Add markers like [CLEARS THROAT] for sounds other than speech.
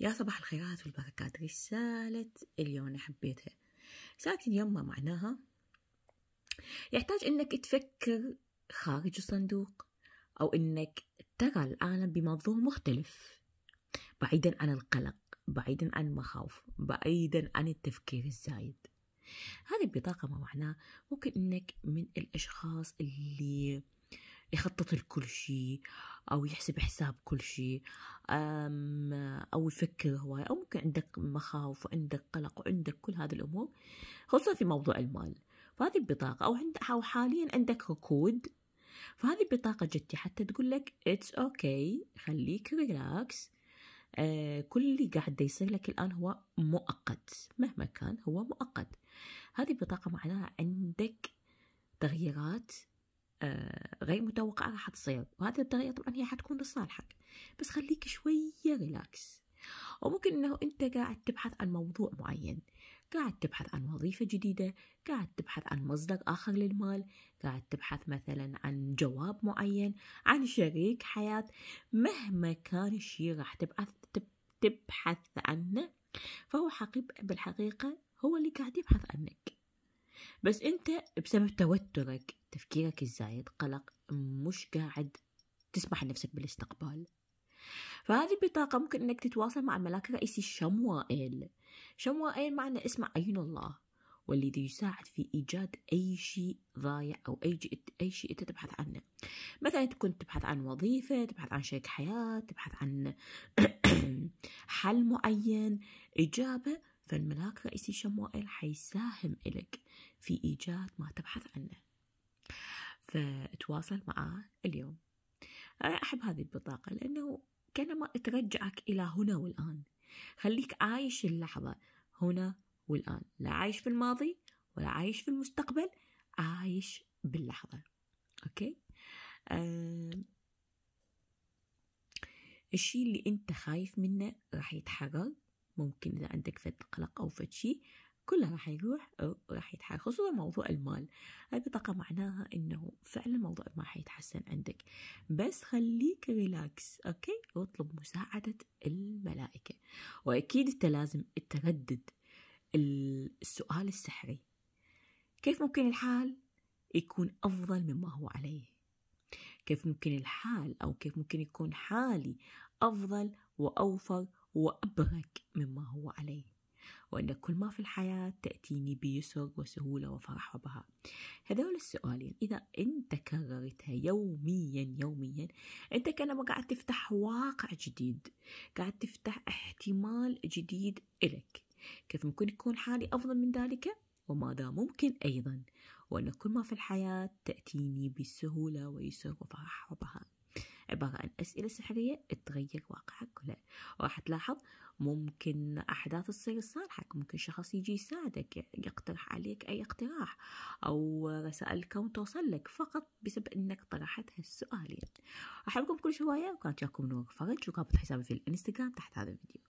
يا صباح الخيرات والبركات رسالة اليوم أنا حبيتها رسالة اليوم ما معناها يحتاج أنك تفكر خارج الصندوق أو أنك ترى العالم بمنظور مختلف بعيدا عن القلق بعيدا عن المخاوف بعيدا عن التفكير الزايد هذه البطاقة ما معناه ممكن أنك من الأشخاص اللي يخطط لكل شيء أو يحسب حساب كل شيء أو يفكر هواية أو ممكن عندك مخاوف وعندك قلق وعندك كل هذه الأمور خصوصا في موضوع المال فهذه البطاقة أو, عند أو حاليا عندك ركود فهذه البطاقة جتي حتى تقول لك اتس اوكي okay. خليك ريلاكس آه كل اللي قاعد يصير لك الآن هو مؤقت مهما كان هو مؤقت هذه البطاقة معناها عندك تغييرات آه، غير متوقعة راح تصير وهذه الطريقة طبعا هي حتكون لصالحك بس خليك شوية ريلاكس وممكن انه انت قاعد تبحث عن موضوع معين قاعد تبحث عن وظيفة جديدة قاعد تبحث عن مصدر آخر للمال قاعد تبحث مثلا عن جواب معين عن شريك حياة مهما كان الشيء راح تبحث تبحث عنه فهو حقيب بالحقيقة هو اللي قاعد يبحث عنك بس انت بسبب توترك تفكيرك الزايد قلق مش قاعد تسمح لنفسك بالاستقبال فهذه البطاقة ممكن انك تتواصل مع الملاك الرئيسي شموائيل شموائيل معنى اسمع عين الله والذي يساعد في إيجاد أي شيء ضايع أو أي شيء أي شيء أنت تبحث عنه. مثلا تكون تبحث عن وظيفة، تبحث عن شريك حياة، تبحث عن [CLEARS THROAT] حل معين، إجابة فالملاك رئيسي شموائل حيساهم إلك في إيجاد ما تبحث عنه فتواصل معاه اليوم أنا أحب هذه البطاقة لأنه كأنما ترجعك إلى هنا والآن خليك عايش اللحظة هنا والآن لا عايش في الماضي ولا عايش في المستقبل عايش باللحظة أوكي أه... الشيء اللي أنت خايف منه راح يتحرك ممكن إذا عندك فد قلق أو فد شيء كله راح يروح راح يتحرك خصوصا موضوع المال البطاقة معناها انه فعلا موضوع ما حيتحسن عندك بس خليك ريلاكس اوكي واطلب مساعدة الملائكة واكيد انت لازم تردد السؤال السحري كيف ممكن الحال يكون افضل مما هو عليه كيف ممكن الحال او كيف ممكن يكون حالي افضل واوفر وأبرك مما هو عليه وأن كل ما في الحياة تأتيني بيسر وسهولة وفرح وبهاء هذول السؤالين إذا أنت كررتها يوميا يوميا أنت كأنما قاعد تفتح واقع جديد قاعد تفتح احتمال جديد إلك كيف ممكن يكون حالي أفضل من ذلك وماذا ممكن أيضا وأن كل ما في الحياة تأتيني بسهولة ويسر وفرح وبهاء عبارة عن أسئلة سحرية تغير واقعك كله وراح تلاحظ ممكن أحداث تصير لصالحك ممكن شخص يجي يساعدك يقترح عليك أي اقتراح أو رسائل الكون توصل لك فقط بسبب أنك طرحت هالسؤالين أحبكم كل شوية وكان جاكم نور فرج وكابت حسابي في الانستغرام تحت هذا الفيديو